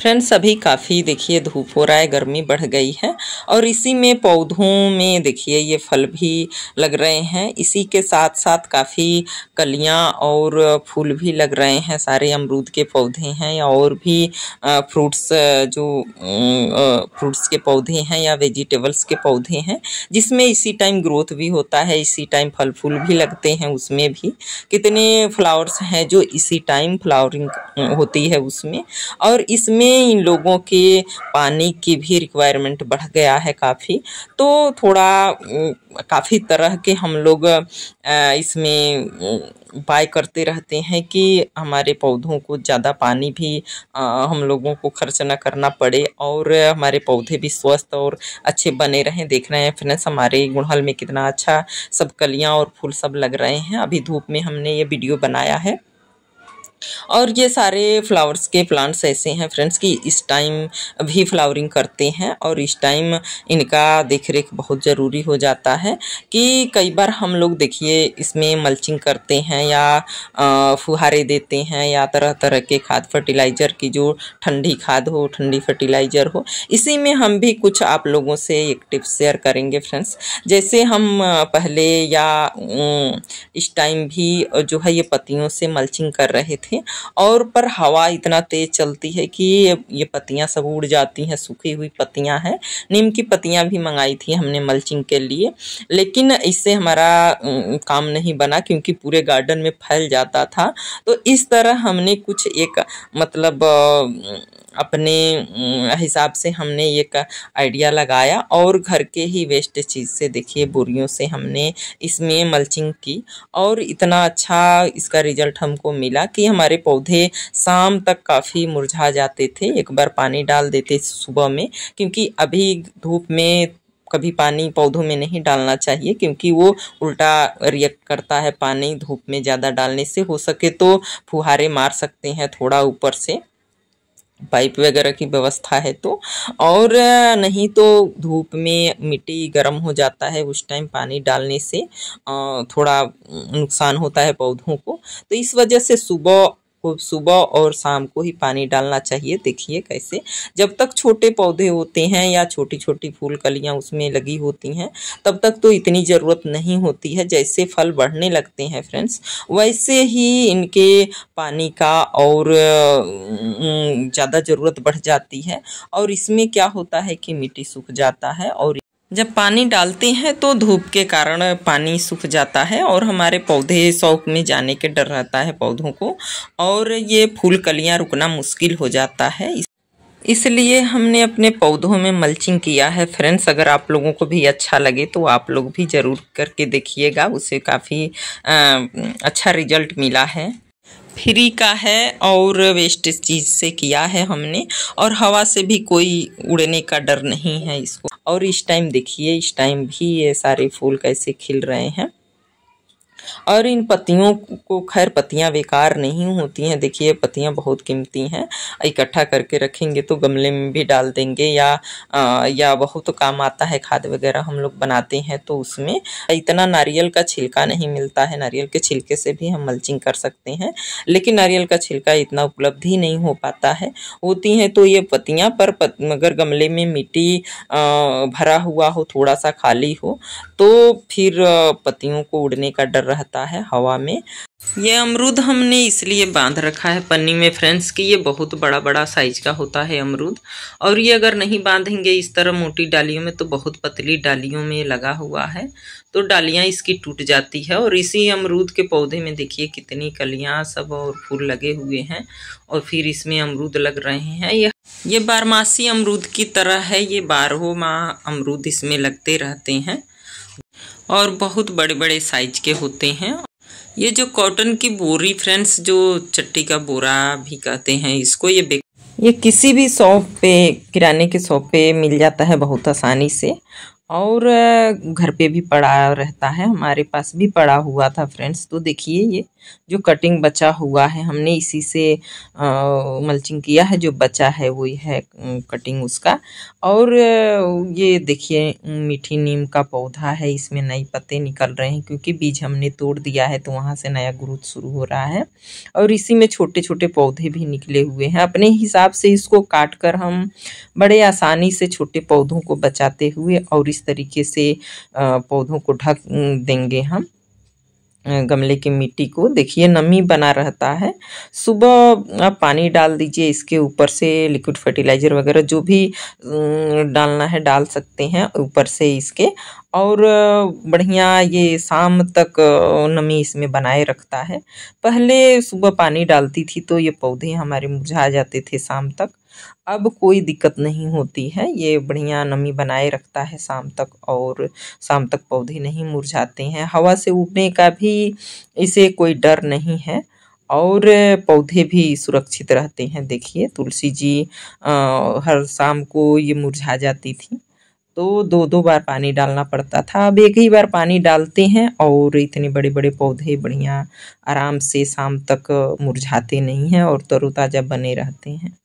friends अभी काफ़ी देखिए धूप हो रहा है गर्मी बढ़ गई है और इसी में पौधों में देखिए ये फल भी लग रहे हैं इसी के साथ साथ काफ़ी कलियां और फूल भी लग रहे हैं सारे अमरूद के पौधे हैं या और भी फ्रूट्स जो फ्रूट्स के पौधे हैं या वेजिटेबल्स के पौधे हैं जिसमें इसी टाइम ग्रोथ भी होता है इसी टाइम फल फूल भी लगते हैं उसमें भी कितने फ्लावर्स हैं जो इसी टाइम फ्लावरिंग होती है उसमें और इसमें में इन लोगों के पानी की भी रिक्वायरमेंट बढ़ गया है काफ़ी तो थोड़ा काफ़ी तरह के हम लोग इसमें उपाय करते रहते हैं कि हमारे पौधों को ज़्यादा पानी भी हम लोगों को खर्च न करना पड़े और हमारे पौधे भी स्वस्थ और अच्छे बने रहें देख रहे हैं फ्रेंड्स हमारे गुड़हल में कितना अच्छा सब कलियाँ और फूल सब लग रहे हैं अभी धूप में हमने ये वीडियो बनाया है और ये सारे फ्लावर्स के प्लांट्स ऐसे हैं फ्रेंड्स कि इस टाइम भी फ्लावरिंग करते हैं और इस टाइम इनका देख रेख बहुत ज़रूरी हो जाता है कि कई बार हम लोग देखिए इसमें मल्चिंग करते हैं या फुहारे देते हैं या तरह तरह के खाद फर्टिलाइज़र की जो ठंडी खाद हो ठंडी फर्टिलाइज़र हो इसी में हम भी कुछ आप लोगों से एक टिप्स शेयर करेंगे फ्रेंड्स जैसे हम पहले या इस टाइम भी जो है ये पतियों से मल्चिंग कर रहे थे थे और पर हवा इतना तेज चलती है कि ये ये पत्तियाँ सब उड़ जाती हैं सूखी हुई पत्तियाँ हैं नीम की पत्तियाँ भी मंगाई थी हमने मल्चिंग के लिए लेकिन इससे हमारा काम नहीं बना क्योंकि पूरे गार्डन में फैल जाता था तो इस तरह हमने कुछ एक मतलब अपने हिसाब से हमने ये का आइडिया लगाया और घर के ही वेस्ट चीज़ से देखिए बोरियों से हमने इसमें मल्चिंग की और इतना अच्छा इसका रिजल्ट हमको मिला कि हमारे पौधे शाम तक काफ़ी मुरझा जाते थे एक बार पानी डाल देते सुबह में क्योंकि अभी धूप में कभी पानी पौधों में नहीं डालना चाहिए क्योंकि वो उल्टा रिएक्ट करता है पानी धूप में ज़्यादा डालने से हो सके तो फुहारे मार सकते हैं थोड़ा ऊपर से पाइप वगैरह की व्यवस्था है तो और नहीं तो धूप में मिट्टी गर्म हो जाता है उस टाइम पानी डालने से थोड़ा नुकसान होता है पौधों को तो इस वजह से सुबह को सुबह और शाम को ही पानी डालना चाहिए देखिए कैसे जब तक छोटे पौधे होते हैं या छोटी छोटी फूल कलियां उसमें लगी होती हैं तब तक तो इतनी ज़रूरत नहीं होती है जैसे फल बढ़ने लगते हैं फ्रेंड्स वैसे ही इनके पानी का और ज़्यादा ज़रूरत बढ़ जाती है और इसमें क्या होता है कि मिट्टी सूख जाता है और जब पानी डालते हैं तो धूप के कारण पानी सूख जाता है और हमारे पौधे शौक में जाने के डर रहता है पौधों को और ये फूल कलियां रुकना मुश्किल हो जाता है इसलिए हमने अपने पौधों में मल्चिंग किया है फ्रेंड्स अगर आप लोगों को भी अच्छा लगे तो आप लोग भी ज़रूर करके देखिएगा उसे काफ़ी अच्छा रिजल्ट मिला है फ्री का है और वेस्ट चीज़ से किया है हमने और हवा से भी कोई उड़ने का डर नहीं है इसको और इस टाइम देखिए इस टाइम भी ये सारे फूल कैसे खिल रहे हैं और इन पत्तियों को खैर पत्तियाँ बेकार नहीं होती हैं देखिए पत्तियाँ बहुत कीमती हैं इकट्ठा करके रखेंगे तो गमले में भी डाल देंगे या आ, या बहुत तो काम आता है खाद वगैरह हम लोग बनाते हैं तो उसमें इतना नारियल का छिलका नहीं मिलता है नारियल के छिलके से भी हम मल्चिंग कर सकते हैं लेकिन नारियल का छिलका इतना उपलब्ध ही नहीं हो पाता है होती हैं तो ये पत्तियाँ पर पत, मगर गमले में मिट्टी भरा हुआ हो थोड़ा सा खाली हो तो फिर पत्तियों को उड़ने का डर रहता रहता है हवा में ये अमरूद हमने इसलिए बांध रखा है पन्नी में फ्रेंड्स कि ये बहुत बड़ा बड़ा साइज का होता है अमरूद और ये अगर नहीं बांधेंगे इस तरह मोटी डालियों में तो बहुत पतली डालियों में लगा हुआ है तो डालियाँ इसकी टूट जाती है और इसी अमरूद के पौधे में देखिए कितनी कलियाँ सब और फूल लगे हुए हैं और फिर इसमें अमरूद लग रहे हैं ये ये बारमासी अमरूद की तरह है ये बारहों माह अमरूद इसमें लगते रहते हैं और बहुत बड़े बड़े साइज के होते हैं ये जो कॉटन की बोरी फ्रेंड्स जो चट्टी का बोरा भी कहते हैं इसको ये ये किसी भी शॉप पे किराने के शॉप पे मिल जाता है बहुत आसानी से और घर पे भी पड़ा रहता है हमारे पास भी पड़ा हुआ था फ्रेंड्स तो देखिए ये जो कटिंग बचा हुआ है हमने इसी से आ, मल्चिंग किया है जो बचा है वही है कटिंग उसका और ये देखिए मीठी नीम का पौधा है इसमें नए पत्ते निकल रहे हैं क्योंकि बीज हमने तोड़ दिया है तो वहाँ से नया ग्रोथ शुरू हो रहा है और इसी में छोटे छोटे पौधे भी निकले हुए हैं अपने हिसाब से इसको काट कर हम बड़े आसानी से छोटे पौधों को बचाते हुए और इस तरीके से पौधों को ढक देंगे हम गमले की मिट्टी को देखिए नमी बना रहता है सुबह आप पानी डाल दीजिए इसके ऊपर से लिक्विड फर्टिलाइज़र वगैरह जो भी डालना है डाल सकते हैं ऊपर से इसके और बढ़िया ये शाम तक नमी इसमें बनाए रखता है पहले सुबह पानी डालती थी तो ये पौधे हमारे मुरझा जाते थे शाम तक अब कोई दिक्कत नहीं होती है ये बढ़िया नमी बनाए रखता है शाम तक और शाम तक पौधे नहीं मुरझाते हैं हवा से उगने का भी इसे कोई डर नहीं है और पौधे भी सुरक्षित रहते हैं देखिए तुलसी जी आ, हर शाम को ये मुरझा जाती थी तो दो दो बार पानी डालना पड़ता था अब एक ही बार पानी डालते हैं और इतने बड़े बड़े पौधे बढ़िया आराम से शाम तक मुरझाते नहीं हैं और तरोताज़ा बने रहते हैं